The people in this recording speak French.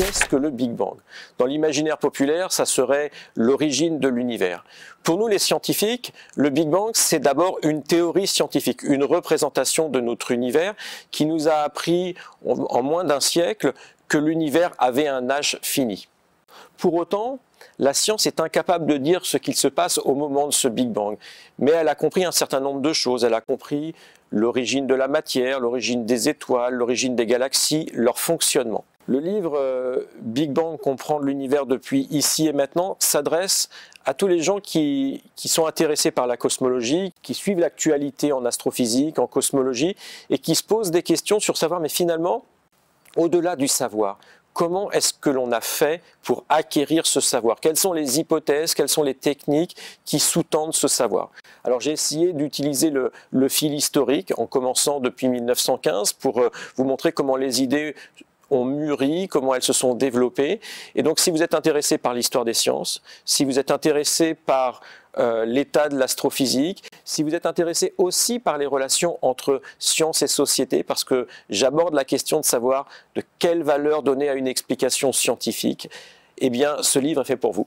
qu'est-ce que le Big Bang Dans l'imaginaire populaire, ça serait l'origine de l'univers. Pour nous, les scientifiques, le Big Bang, c'est d'abord une théorie scientifique, une représentation de notre univers qui nous a appris en moins d'un siècle que l'univers avait un âge fini. Pour autant, la science est incapable de dire ce qu'il se passe au moment de ce Big Bang, mais elle a compris un certain nombre de choses. Elle a compris l'origine de la matière, l'origine des étoiles, l'origine des galaxies, leur fonctionnement. Le livre euh, Big Bang, comprendre l'univers depuis ici et maintenant s'adresse à tous les gens qui, sont intéressés par la cosmologie, qui suivent l'actualité en astrophysique, en cosmologie, et qui se posent des questions sur savoir, mais finalement, au-delà du savoir, comment est-ce que l'on a fait pour acquérir ce savoir Quelles sont les hypothèses, quelles sont les techniques qui sous-tendent ce savoir Alors j'ai essayé d'utiliser le, fil historique en commençant depuis 1915 pour euh, vous montrer comment les idées ont mûri, comment elles se sont développées. Et donc si vous êtes intéressé par l'histoire des sciences, si vous êtes intéressé par euh, l'état de l'astrophysique, si vous êtes intéressé aussi par les relations entre science et société, parce que j'aborde la question de savoir de quelle valeur donner à une explication scientifique, eh bien ce livre est fait pour vous.